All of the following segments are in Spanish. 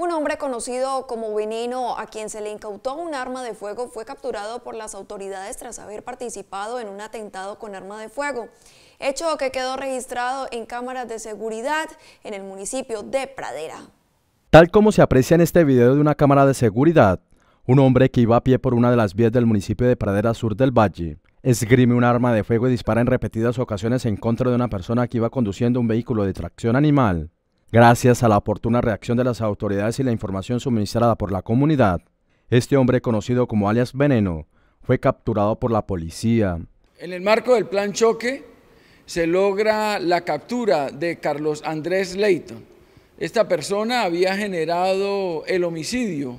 Un hombre conocido como Veneno, a quien se le incautó un arma de fuego, fue capturado por las autoridades tras haber participado en un atentado con arma de fuego, hecho que quedó registrado en cámaras de seguridad en el municipio de Pradera. Tal como se aprecia en este video de una cámara de seguridad, un hombre que iba a pie por una de las vías del municipio de Pradera Sur del Valle, esgrime un arma de fuego y dispara en repetidas ocasiones en contra de una persona que iba conduciendo un vehículo de tracción animal. Gracias a la oportuna reacción de las autoridades y la información suministrada por la comunidad, este hombre conocido como alias Veneno fue capturado por la policía. En el marco del plan choque se logra la captura de Carlos Andrés Leighton. Esta persona había generado el homicidio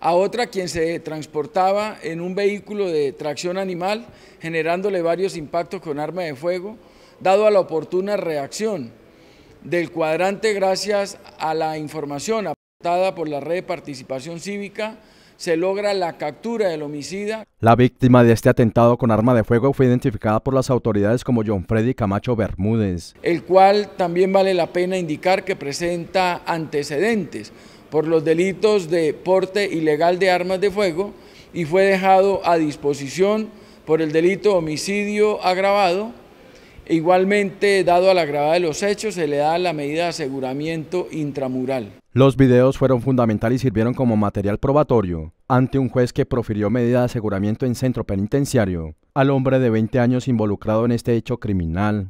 a otra quien se transportaba en un vehículo de tracción animal, generándole varios impactos con arma de fuego, dado a la oportuna reacción del cuadrante gracias a la información aportada por la red de participación cívica se logra la captura del homicida. La víctima de este atentado con arma de fuego fue identificada por las autoridades como John Freddy Camacho Bermúdez. El cual también vale la pena indicar que presenta antecedentes por los delitos de porte ilegal de armas de fuego y fue dejado a disposición por el delito de homicidio agravado Igualmente, dado a la gravedad de los hechos, se le da la medida de aseguramiento intramural. Los videos fueron fundamentales y sirvieron como material probatorio ante un juez que profirió medida de aseguramiento en centro penitenciario al hombre de 20 años involucrado en este hecho criminal.